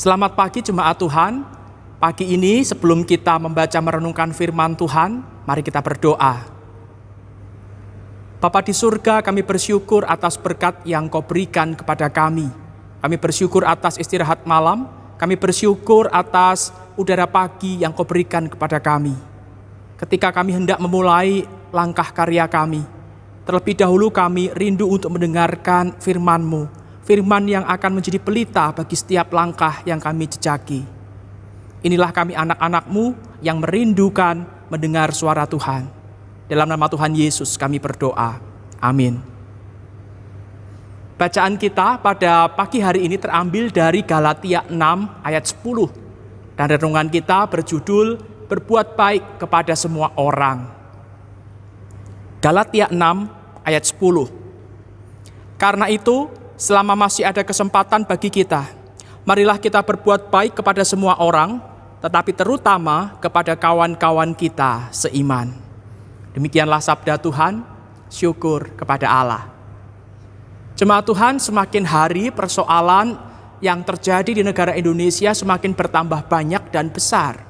Selamat pagi jemaat Tuhan. Pagi ini sebelum kita membaca merenungkan firman Tuhan, mari kita berdoa. Bapa di surga, kami bersyukur atas berkat yang Kau berikan kepada kami. Kami bersyukur atas istirahat malam, kami bersyukur atas udara pagi yang Kau berikan kepada kami. Ketika kami hendak memulai langkah karya kami, terlebih dahulu kami rindu untuk mendengarkan firman-Mu firman yang akan menjadi pelita bagi setiap langkah yang kami jejaki. Inilah kami anak-anakmu yang merindukan mendengar suara Tuhan. Dalam nama Tuhan Yesus kami berdoa. Amin. Bacaan kita pada pagi hari ini terambil dari Galatia 6 ayat 10. Dan renungan kita berjudul berbuat baik kepada semua orang. Galatia 6 ayat 10. Karena itu, selama masih ada kesempatan bagi kita, marilah kita berbuat baik kepada semua orang, tetapi terutama kepada kawan-kawan kita seiman. Demikianlah sabda Tuhan, syukur kepada Allah. Jemaat Tuhan, semakin hari persoalan yang terjadi di negara Indonesia semakin bertambah banyak dan besar,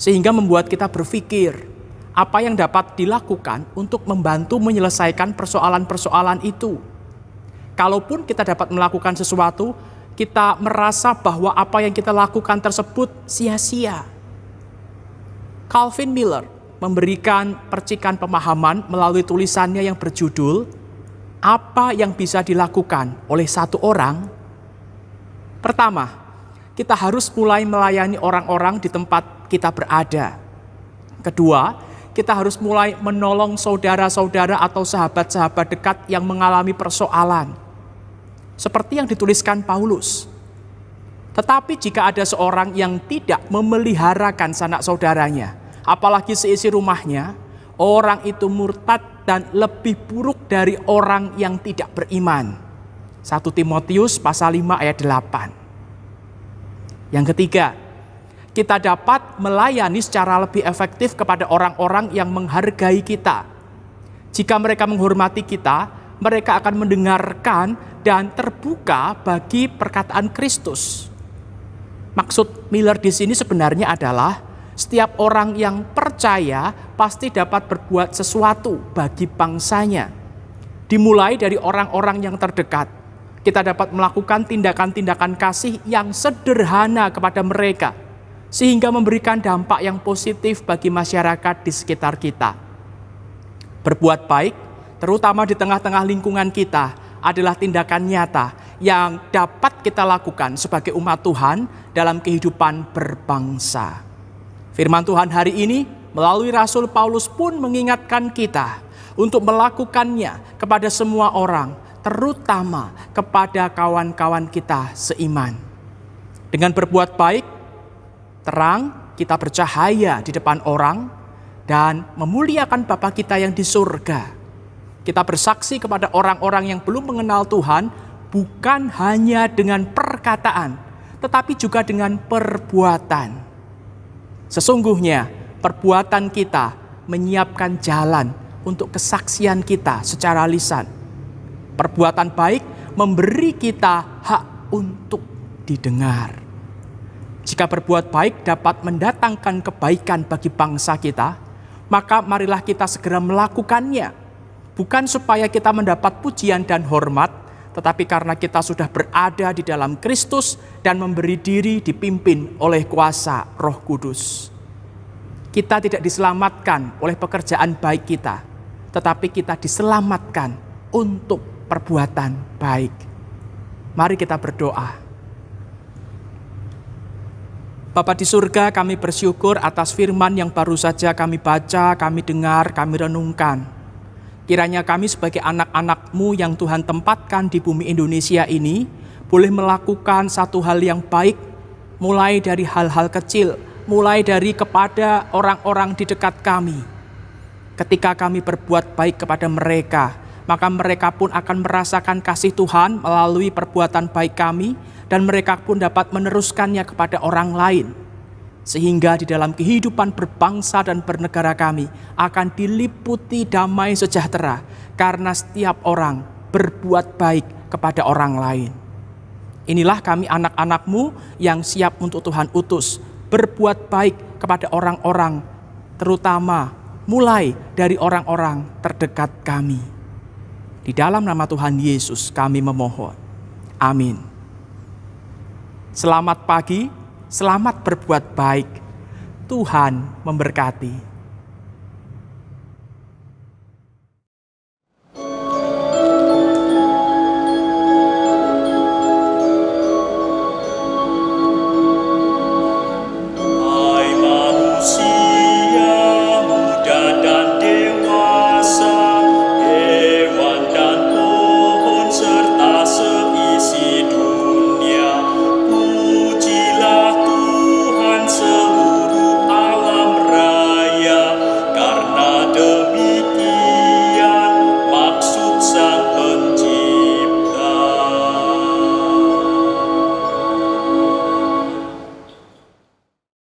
sehingga membuat kita berpikir apa yang dapat dilakukan untuk membantu menyelesaikan persoalan-persoalan itu Kalaupun kita dapat melakukan sesuatu, kita merasa bahwa apa yang kita lakukan tersebut sia-sia. Calvin Miller memberikan percikan pemahaman melalui tulisannya yang berjudul Apa yang bisa dilakukan oleh satu orang? Pertama, kita harus mulai melayani orang-orang di tempat kita berada. Kedua, kita harus mulai menolong saudara-saudara atau sahabat-sahabat dekat yang mengalami persoalan seperti yang dituliskan Paulus. Tetapi jika ada seorang yang tidak memeliharakan sanak saudaranya, apalagi seisi rumahnya, orang itu murtad dan lebih buruk dari orang yang tidak beriman. 1 Timotius pasal 5 ayat 8. Yang ketiga, kita dapat melayani secara lebih efektif kepada orang-orang yang menghargai kita. Jika mereka menghormati kita, mereka akan mendengarkan dan terbuka bagi perkataan Kristus. Maksud Miller di sini sebenarnya adalah setiap orang yang percaya pasti dapat berbuat sesuatu bagi bangsanya. Dimulai dari orang-orang yang terdekat, kita dapat melakukan tindakan-tindakan kasih yang sederhana kepada mereka, sehingga memberikan dampak yang positif bagi masyarakat di sekitar kita. Berbuat baik terutama di tengah-tengah lingkungan kita, adalah tindakan nyata yang dapat kita lakukan sebagai umat Tuhan dalam kehidupan berbangsa. Firman Tuhan hari ini melalui Rasul Paulus pun mengingatkan kita untuk melakukannya kepada semua orang, terutama kepada kawan-kawan kita seiman. Dengan berbuat baik, terang kita bercahaya di depan orang dan memuliakan Bapa kita yang di surga kita bersaksi kepada orang-orang yang belum mengenal Tuhan bukan hanya dengan perkataan, tetapi juga dengan perbuatan. Sesungguhnya, perbuatan kita menyiapkan jalan untuk kesaksian kita secara lisan. Perbuatan baik memberi kita hak untuk didengar. Jika berbuat baik dapat mendatangkan kebaikan bagi bangsa kita, maka marilah kita segera melakukannya bukan supaya kita mendapat pujian dan hormat, tetapi karena kita sudah berada di dalam Kristus dan memberi diri dipimpin oleh kuasa Roh Kudus. Kita tidak diselamatkan oleh pekerjaan baik kita, tetapi kita diselamatkan untuk perbuatan baik. Mari kita berdoa. Bapa di surga, kami bersyukur atas firman yang baru saja kami baca, kami dengar, kami renungkan. Kiranya kami sebagai anak-anakmu yang Tuhan tempatkan di bumi Indonesia ini, boleh melakukan satu hal yang baik, mulai dari hal-hal kecil, mulai dari kepada orang-orang di dekat kami. Ketika kami berbuat baik kepada mereka, maka mereka pun akan merasakan kasih Tuhan melalui perbuatan baik kami, dan mereka pun dapat meneruskannya kepada orang lain sehingga di dalam kehidupan berbangsa dan bernegara kami akan diliputi damai sejahtera karena setiap orang berbuat baik kepada orang lain. Inilah kami anak-anakmu yang siap untuk Tuhan utus, berbuat baik kepada orang-orang, terutama mulai dari orang-orang terdekat kami. Di dalam nama Tuhan Yesus kami memohon. Amin. Selamat pagi, selamat berbuat baik. Tuhan memberkati.